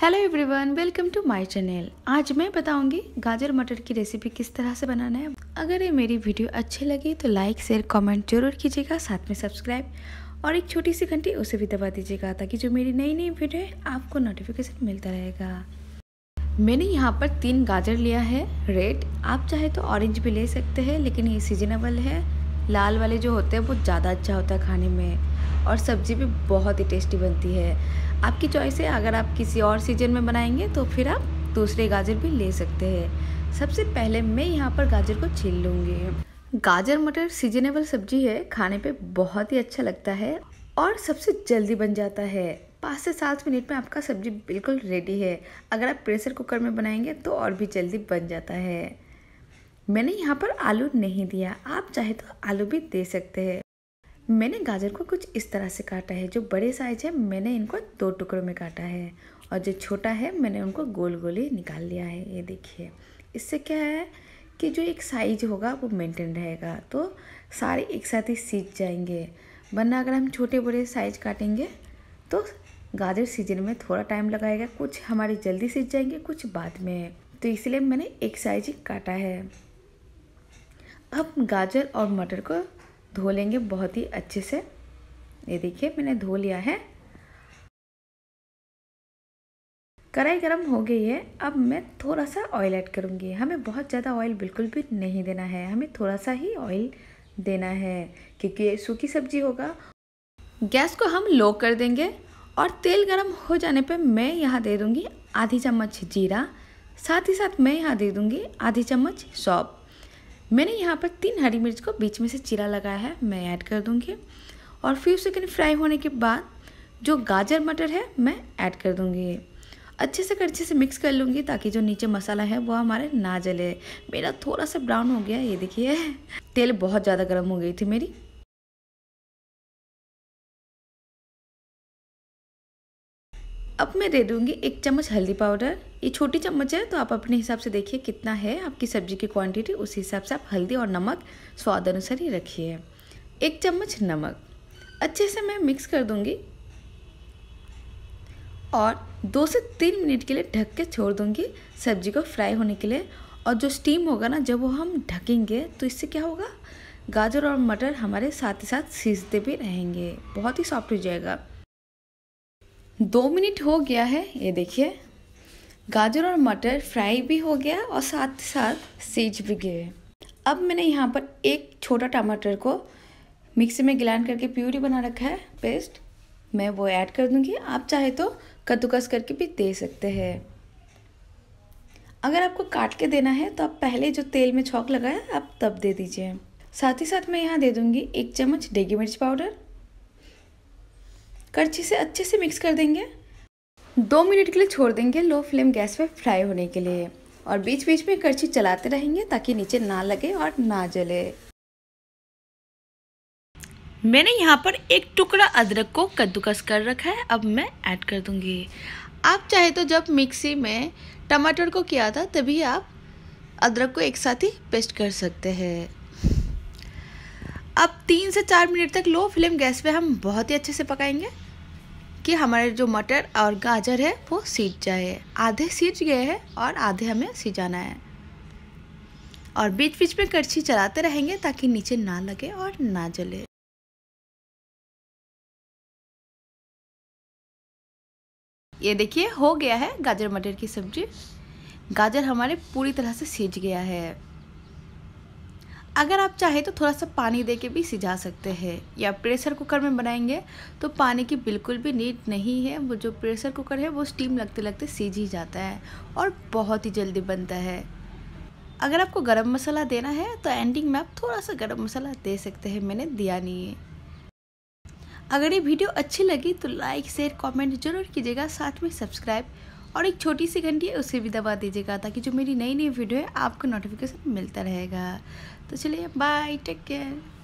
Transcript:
hello everyone welcome to my channel आज मैं बताऊंगी गाजर मटर की रेसिपी किस तरह से बनाना है अगर ये मेरी वीडियो अच्छी लगी तो लाइक शेयर कमेंट जरूर कीजिएगा साथ में सब्सक्राइब और एक छोटी सी घंटी उसे भी दबा दीजिएगा ताकि जो मेरी नई नई वीडियो है आपको नोटिफिकेशन मिलता रहेगा मैंने यहाँ पर तीन गाजर लिया है रेड आप चाहे तो ऑरेंज भी ले सकते हैं लेकिन ये सीजनेबल है लाल वाले जो होते हैं वो ज़्यादा अच्छा होता है खाने में और सब्ज़ी भी बहुत ही टेस्टी बनती है आपकी चॉइस है अगर आप किसी और सीजन में बनाएंगे तो फिर आप दूसरे गाजर भी ले सकते हैं सबसे पहले मैं यहाँ पर गाजर को छील लूँगी गाजर मटर सीजनेबल सब्जी है खाने पे बहुत ही अच्छा लगता है और सबसे जल्दी बन जाता है पाँच से सात मिनट में आपका सब्जी बिल्कुल रेडी है अगर आप प्रेशर कुकर में बनाएंगे तो और भी जल्दी बन जाता है मैंने यहाँ पर आलू नहीं दिया आप चाहे तो आलू भी दे सकते हैं मैंने गाजर को कुछ इस तरह से काटा है जो बड़े साइज है मैंने इनको दो टुकड़ों में काटा है और जो छोटा है मैंने उनको गोल गोली निकाल लिया है ये देखिए इससे क्या है कि जो एक साइज होगा वो मेंटेन रहेगा तो सारे एक साथ ही सीज जाएंगे वरना अगर हम छोटे बड़े साइज काटेंगे तो गाजर सीजन में थोड़ा टाइम लगाएगा कुछ हमारे जल्दी सीज जाएंगे कुछ बाद में तो इसलिए मैंने एक साइज ही काटा है अब गाजर और मटर को धो लेंगे बहुत ही अच्छे से ये देखिए मैंने धो लिया है कढ़ाई गर्म हो गई है अब मैं थोड़ा सा ऑयल ऐड करूँगी हमें बहुत ज़्यादा ऑयल बिल्कुल भी नहीं देना है हमें थोड़ा सा ही ऑयल देना है क्योंकि ये सूखी सब्जी होगा गैस को हम लो कर देंगे और तेल गरम हो जाने पे मैं यहाँ दे दूँगी आधी चम्मच जीरा साथ ही साथ मैं यहाँ दे दूँगी आधी चम्मच सौंप मैंने यहाँ पर तीन हरी मिर्च को बीच में से चीरा लगाया है मैं ऐड कर दूँगी और फ्यू सेकेंड फ्राई होने के बाद जो गाजर मटर है मैं ऐड कर दूँगी अच्छे से अच्छे से मिक्स कर लूँगी ताकि जो नीचे मसाला है वो हमारे ना जले मेरा थोड़ा सा ब्राउन हो गया ये देखिए तेल बहुत ज़्यादा गर्म हो गई थी मेरी अब मैं दे दूँगी एक चम्मच हल्दी पाउडर ये छोटी चम्मच है तो आप अपने हिसाब से देखिए कितना है आपकी सब्ज़ी की क्वांटिटी उस हिसाब से आप हल्दी और नमक स्वाद अनुसार ही रखिए एक चम्मच नमक अच्छे से मैं मिक्स कर दूँगी और दो से तीन मिनट के लिए ढक के छोड़ दूँगी सब्ज़ी को फ्राई होने के लिए और जो स्टीम होगा ना जब वो हम ढकेंगे तो इससे क्या होगा गाजर और मटर हमारे साथ ही साथ सीजते भी रहेंगे बहुत ही सॉफ्ट हो जाएगा दो मिनट हो गया है ये देखिए गाजर और मटर फ्राई भी हो गया और साथ साथ सीज भी गए अब मैंने यहाँ पर एक छोटा टमाटर को मिक्सी में ग्लैंड करके प्यूरी बना रखा है पेस्ट मैं वो ऐड कर दूँगी आप चाहे तो कद्दूकस करके भी दे सकते हैं अगर आपको काट के देना है तो आप पहले जो तेल में छौक लगाया आप तब दे दीजिए साथ ही साथ मैं यहाँ दे दूँगी एक चम्मच डेगी मिर्च पाउडर करछी से अच्छे से मिक्स कर देंगे दो मिनट के लिए छोड़ देंगे लो फ्लेम गैस पे फ्राई होने के लिए और बीच बीच में करछी चलाते रहेंगे ताकि नीचे ना लगे और ना जले मैंने यहाँ पर एक टुकड़ा अदरक को कद्दूकस कर रखा है अब मैं ऐड कर दूंगी आप चाहे तो जब मिक्सी में टमाटर को किया था तभी आप अदरक को एक साथ ही पेस्ट कर सकते हैं अब तीन से चार मिनट तक लो फ्लेम गैस पे हम बहुत ही अच्छे से पकाएंगे कि हमारे जो मटर और गाजर है वो सीज जाए आधे सीज गए हैं और आधे हमें सिजाना है और बीच बीच में कड़छी चलाते रहेंगे ताकि नीचे ना लगे और ना जले ये देखिए हो गया है गाजर मटर की सब्जी गाजर हमारे पूरी तरह से सीज गया है अगर आप चाहें तो थोड़ा सा पानी दे के भी सिझा सकते हैं या प्रेशर कुकर में बनाएंगे तो पानी की बिल्कुल भी नीड नहीं है वो जो प्रेशर कुकर है वो स्टीम लगते लगते सीझ ही जाता है और बहुत ही जल्दी बनता है अगर आपको गरम मसाला देना है तो एंडिंग में आप थोड़ा सा गरम मसाला दे सकते हैं मैंने दिया नहीं है अगर ये वीडियो अच्छी लगी तो लाइक शेयर कमेंट जरूर कीजिएगा साथ में सब्सक्राइब और एक छोटी सी घंटी है उसे भी दबा दीजिएगा ताकि जो मेरी नई नई वीडियो है आपको नोटिफिकेशन मिलता रहेगा तो चलिए बाय टेक केयर